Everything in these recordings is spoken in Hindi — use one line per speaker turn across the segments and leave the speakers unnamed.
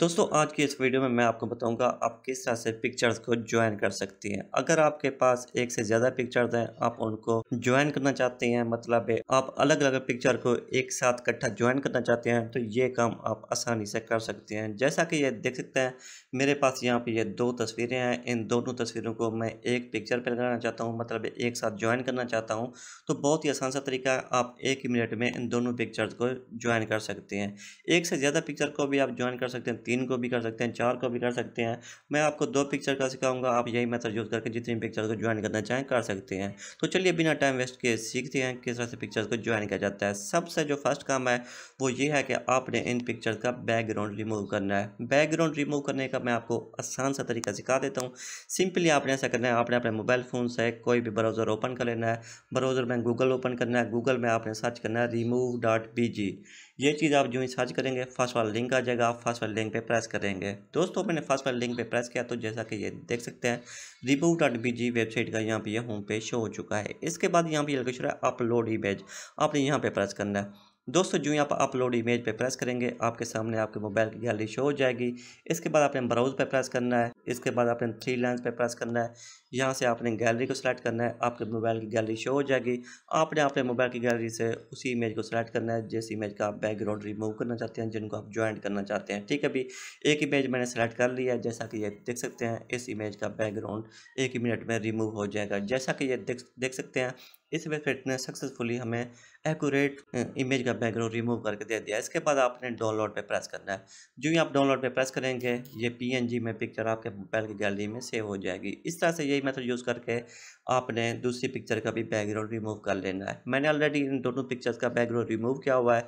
दोस्तों आज की इस वीडियो में मैं आपको बताऊंगा आप किस तरह से पिक्चर्स को ज्वाइन कर सकती हैं अगर आपके पास एक से ज़्यादा पिक्चर्स हैं आप उनको ज्वाइन करना चाहते हैं मतलब आप अलग अलग पिक्चर को एक साथ इकट्ठा ज्वाइन करना चाहते हैं तो ये काम आप आसानी से कर सकते हैं जैसा कि ये देख सकते हैं मेरे पास यहाँ पर ये दो तस्वीरें हैं इन दोनों तस्वीरों को मैं एक पिक्चर पर लगाना चाहता हूँ मतलब एक साथ ज्वाइन करना चाहता हूँ तो बहुत ही आसान सा तरीका है आप एक ही मिनट में इन दोनों पिक्चर्स को ज्वाइन कर सकते हैं एक से ज़्यादा पिक्चर को भी आप ज्वाइन कर सकते हैं तीन को भी कर सकते हैं चार को भी कर सकते हैं मैं आपको दो पिक्चर का सिखाऊंगा आप यही मेथड यूज़ करके जितनी पिक्चर को ज्वाइन करना चाहें कर सकते हैं तो चलिए बिना टाइम वेस्ट किए सीखते हैं किस तरह से पिक्चर्स को ज्वाइन किया जाता है सबसे जो फर्स्ट काम है वो ये है कि आपने इन पिक्चर का बैकग्राउंड रिमूव करना है बैकग्राउंड रिमूव करने का मैं आपको आसान सा तरीका सिखा देता हूँ सिंपली आपने ऐसा करना है आपने अपने मोबाइल फ़ोन से कोई भी ब्राउज़र ओपन कर लेना है ब्राउज़र में गूगल ओपन करना है गूगल में आपने सर्च करना है रिमूव डॉट बी जी ये चीज़ आप जो ही सर्च करेंगे फर्स्ट वाला लिंक आ जाएगा आप फर्स्ट वाले लिंक पे प्रेस करेंगे दोस्तों मैंने फर्स्ट वाले लिंक पे प्रेस किया तो जैसा कि ये देख सकते हैं remove dot B G website का यहाँ पे ये होम पेज शो हो चुका है इसके बाद यहाँ पे लिखा है अपलोड इमेज आपने यहाँ पे प्रेस करना है दोस्तों जो यहाँ पर अपलोड इमेज पे प्रेस करेंगे आपके सामने आपके मोबाइल की गैलरी शो हो जाएगी इसके बाद आपने ब्राउज पे प्रेस करना है इसके बाद आपने थ्री लाइन पे प्रेस करना है यहाँ से आपने गैलरी को सिलेक्ट करना है आपके मोबाइल की गैलरी शो हो जाएगी आपने अपने मोबाइल की गैलरी से उसी इमेज को सिलेक्ट करना है जिस इमेज का आप बैकग्राउंड रिमूव करना चाहते हैं जिनको आप ज्वाइंट करना चाहते हैं ठीक है अभी एक इमेज मैंने सेलेक्ट कर लिया है जैसा कि ये देख सकते हैं इस इमेज का बैकग्राउंड एक ही मिनट में रिमूव हो जाएगा जैसा कि ये देख सकते हैं इस वेबसाइट ने सक्सेसफुली हमें एक्यूरेट इमेज का बैकग्राउंड रिमूव करके दे दिया इसके बाद आपने डाउनलोड पे प्रेस करना है जो ही आप डाउनलोड पे प्रेस करेंगे ये पीएनजी में पिक्चर आपके मोबाइल की गैलरी में सेव हो जाएगी इस तरह से यही मेथड यूज़ करके आपने दूसरी पिक्चर का भी बैकग्राउंड रिमूव कर लेना है मैंने ऑलरेडी इन दोनों पिक्चर्स का बैकग्राउंड रिमूव किया हुआ है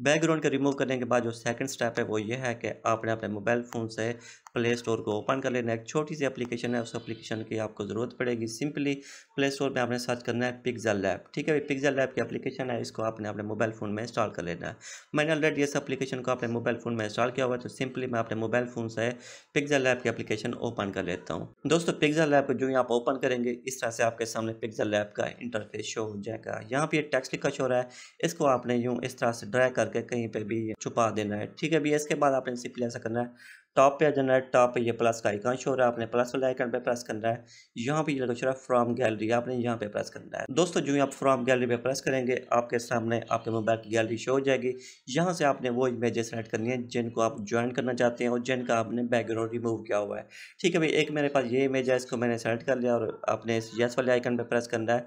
बैकग्राउंड के रिमूव करने के बाद जो सेकंड स्टेप है वो ये है कि आपने अपने मोबाइल फ़ोन से प्ले स्टोर को ओपन कर लेना एक छोटी सी एप्लीकेशन है उस एप्लीकेशन की आपको ज़रूरत पड़ेगी सिंपली प्ले स्टोर पर आपने सर्च करना है पिक्जल लैब ठीक है पिक्जल लैब की एप्लीकेशन है इसको आपने अपने मोबाइल फ़ोन में इंस्टॉल कर लेना है मैंने ऑलरेडी इस एप्लीकेशन को अपने मोबाइल फ़ोन में इंस्टॉल किया हुआ है तो सिंपली मैं अपने मोबाइल फ़ोन से पिक्जल लैब की एप्लीकेशन ओपन कर लेता हूँ दोस्तों पिक्जल लैब को जो ही आप ओपन करेंगे इस तरह से आपके सामने पिक्जल लैब का इंटरफेस शो हो जाएगा यहाँ पर टेक्स्ट लिखा शो रहा है इसको आपने यूँ इस तरह से ड्राई करके कहीं पर भी छुपा देना है ठीक है भैया इसके बाद आपने सिंपली ऐसा करना है टॉप पे आ जाना है टॉप पे ये प्लस का आइकन शो रहा है आपने प्लस वाले आइकन पे प्रेस करना है यहाँ पे ये लगा शो रहा है फ्रॉम गैलरी आपने यहाँ पे प्रेस करना है दोस्तों जो ही आप फ्रॉम गैलरी पे प्रेस करेंगे आपके सामने आपके मोबाइल की गैलरी शो हो जाएगी यहाँ से आपने वो इमेजेस सेलेक्ट करनी है जिनको आप ज्वाइन करना चाहते हैं और जिनका आपने बैकग्राउंड रिमूव किया हुआ है ठीक है भाई एक मेरे पास ये इमेज है इसको मैंने सेलेक्ट कर लिया और आपने इस येस वाले आइकन पर प्रेस करना है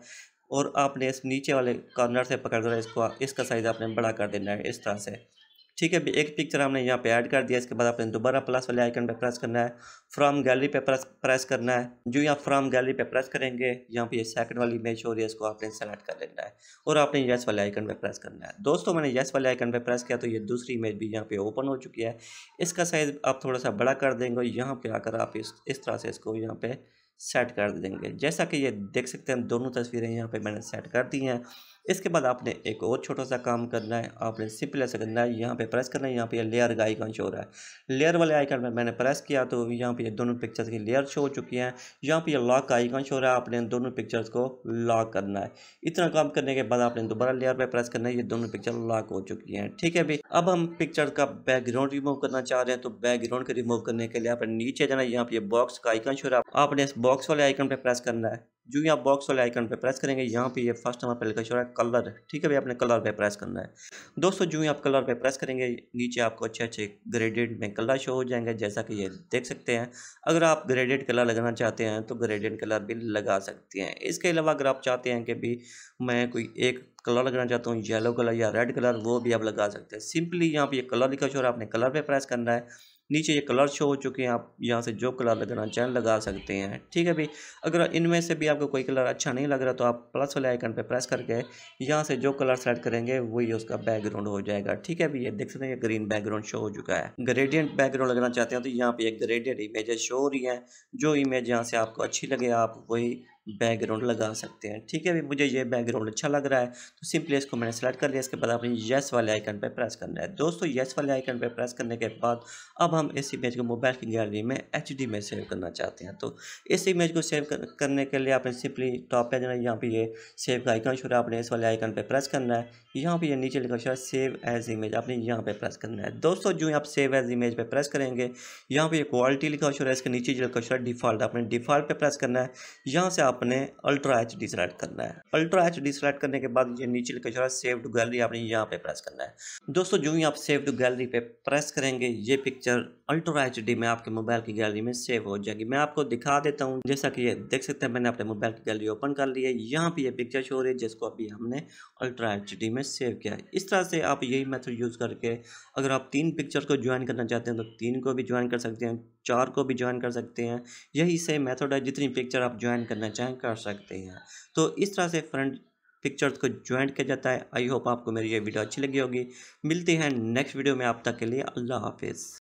और आपने इस नीचे वाले कॉर्नर से पकड़ कर इसको इसका साइज़ आपने बड़ा कर देना है इस तरह से ठीक है एक पिक्चर हमने यहाँ पे ऐड कर दिया इसके बाद आपने दोबारा प्लस वाले आइकन पे प्रेस करना है फ्रॉम गैलरी पे प्रेस प्रेस करना है जो यहाँ फ्रॉम गैलरी पे प्रेस करेंगे यहाँ पे ये सेकंड वाली इमेज हो रही है इसको आपने सेलेक्ट कर लेना है और आपने येस वाले आइकन पे प्रेस करना है दोस्तों मैंने येस वाले आइकन पे प्रेस किया तो ये दूसरी इमेज भी यहाँ पे ओपन हो चुकी है इसका साइज़ आप थोड़ा सा बड़ा कर देंगे और यहाँ पर आकर आप इस इस तरह से इसको यहाँ पर सेट कर देंगे जैसा कि ये देख सकते हैं दोनों तस्वीरें यहाँ पर मैंने सेट कर दी हैं इसके बाद आपने एक और छोटा सा काम करना है आपने सिंपल ऐसा करना है यहाँ पे प्रेस करना है यहाँ पे लेयर का आइकन शो हो रहा है लेयर वाले आइकन पर मैंने प्रेस किया तो यहाँ पे दोनों पिक्चर्स की लेयर शो हो चुकी हैं यहाँ पे लॉक का आइकन शो हो रहा है आपने दोनों पिक्चर्स को लॉक करना है इतना काम करने के बाद आपने दोबारा लेयर पर प्रेस करना है ये दोनों पिक्चर लॉक हो चुकी हैं ठीक है भाई अब हम पिक्चर का बैकग्राउंड रिमूव करना चाह रहे हैं तो बैकग्राउंड को रिमूव करने के लिए आपने नीचे जाना है यहाँ पे बॉक्स का आइकन शो रहा है आपने इस बॉक्स वाले आइकन पर प्रेस करना है जो भी आप बॉक्स वाले आइकन पर प्रेस करेंगे यहाँ पे ये फर्स्ट नंबर पहले लिखा हो रहा है कलर ठीक है भाई आपने कलर पे प्रेस करना है दोस्तों जो ही आप कलर पे प्रेस करेंगे नीचे आपको अच्छे अच्छे ग्रेडेड में कलर शो हो जाएंगे जैसा कि ये देख सकते हैं अगर आप ग्रेडेड कलर लगाना चाहते हैं तो ग्रेडेड कलर भी लगा सकते हैं इसके अलावा अगर आप चाहते हैं कि भी मैं कोई एक कलर लगाना चाहता हूँ येलो कलर या रेड कलर वो भी आप लगा सकते हैं सिंपली यहाँ पर ये कलर लिखा हो रहा है आपने कलर पर प्रेस करना है नीचे ये कलर शो हो चुके हैं आप यहाँ से जो कलर लगाना चाहें लगा सकते हैं ठीक है भाई अगर इनमें से भी आपको कोई कलर अच्छा नहीं लग रहा तो आप प्लस वाले आइकन पे प्रेस करके यहाँ से जो कलर सेलेक्ट करेंगे वही उसका बैकग्राउंड हो जाएगा ठीक है भाई ये देख सकते हैं ग्रीन बैकग्राउंड शो हो चुका है ग्रेडियंट बैकग्राउंड लगाना चाहते हैं तो यहाँ पे एक ग्रेडियंट इमेजेस शो हो रही है जो इमेज यहाँ से आपको अच्छी लगे आप वही बैकग्राउंड लगा सकते हैं ठीक है अभी मुझे ये बैकग्राउंड अच्छा लग रहा है तो सिंपली इसको मैंने सेलेक्ट कर लिया इसके बाद आपने येस वाले आइकन पर प्रेस करना है दोस्तों येस वाले आइकन पर प्रेस करने के बाद अब हम इस इमेज को मोबाइल की गैलरी में एच में सेव करना चाहते हैं तो इस इमेज को सेव करने के लिए आपने सिंपली टॉप पर जाना यहाँ पर ये सेव का आइकन छुड़ा आपने इस वाले आइकन पर प्रेस करना है यहाँ पर ये नीचे लिखा छुड़ा सेव एज इमेज आपने यहाँ पर प्रेस करना है दोस्तों जो आप सेव एज इमेज पर प्रेस करेंगे यहाँ पर क्वालिटी लिखा है इसके नीचे जो लिखा है डिफॉल्ट आपने डिफॉल्ट पर प्रेस करना है यहाँ से आप आपने अल्ट्रा एच डी सेलेक्ट करना है अल्ट्रा एच डी सेलेक्ट करने के बाद ये नीचे लिखा है सेव टू गैलरी आपने यहाँ पे प्रेस करना है दोस्तों जो ही आप सेव टू गैलरी पे प्रेस करेंगे ये पिक्चर अल्ट्रा एच डी में आपके मोबाइल की गैलरी में सेव हो जाएगी मैं आपको दिखा देता हूँ जैसा कि ये देख सकते हैं मैंने अपने मोबाइल की गैलरी ओपन कर ली है यहाँ पे ये पिक्चर शो हो रही है जिसको अभी हमने अल्ट्रा एच डी में सेव किया है इस तरह से आप यही मेथड यूज़ करके अगर आप तीन पिक्चर को ज्वाइन करना चाहते हैं तो तीन को भी ज्वाइन कर सकते हैं चार को भी ज्वाइन कर सकते हैं यही सेम मेथड है जितनी पिक्चर आप ज्वाइन करना चाहें ज्वाइन कर सकते हैं तो इस तरह से फ्रंट पिक्चर्स को ज्वाइंट किया जाता है आई होप आपको मेरी ये वीडियो अच्छी लगी होगी मिलते हैं नेक्स्ट वीडियो में आप तक के लिए अल्लाह हाफिज़